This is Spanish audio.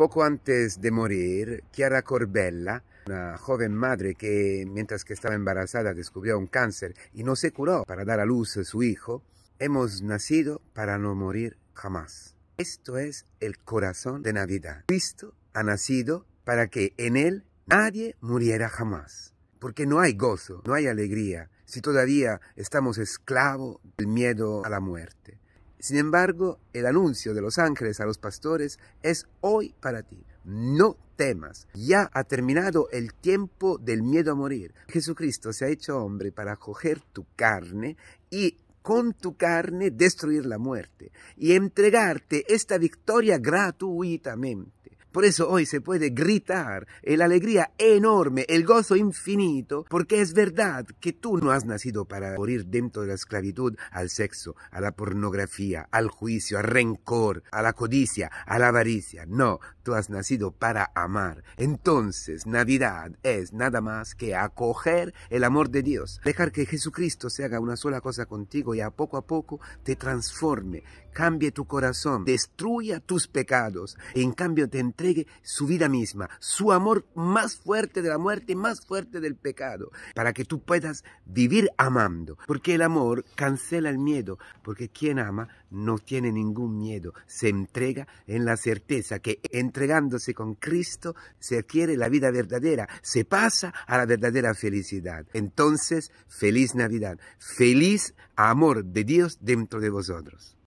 Poco antes de morir, Chiara Corbella, una joven madre que mientras que estaba embarazada descubrió un cáncer y no se curó para dar a luz a su hijo, hemos nacido para no morir jamás. Esto es el corazón de Navidad. Cristo ha nacido para que en él nadie muriera jamás. Porque no hay gozo, no hay alegría si todavía estamos esclavos del miedo a la muerte. Sin embargo, el anuncio de los ángeles a los pastores es hoy para ti. No temas, ya ha terminado el tiempo del miedo a morir. Jesucristo se ha hecho hombre para coger tu carne y con tu carne destruir la muerte y entregarte esta victoria gratuitamente. Por eso hoy se puede gritar la alegría enorme, el gozo infinito, porque es verdad que tú no has nacido para morir dentro de la esclavitud al sexo, a la pornografía, al juicio, al rencor, a la codicia, a la avaricia. No, tú has nacido para amar. Entonces, Navidad es nada más que acoger el amor de Dios, dejar que Jesucristo se haga una sola cosa contigo y a poco a poco te transforme, cambie tu corazón, destruya tus pecados, en cambio te entregue su vida misma, su amor más fuerte de la muerte, más fuerte del pecado, para que tú puedas vivir amando. Porque el amor cancela el miedo, porque quien ama no tiene ningún miedo, se entrega en la certeza que entregándose con Cristo se adquiere la vida verdadera, se pasa a la verdadera felicidad. Entonces, feliz Navidad, feliz amor de Dios dentro de vosotros.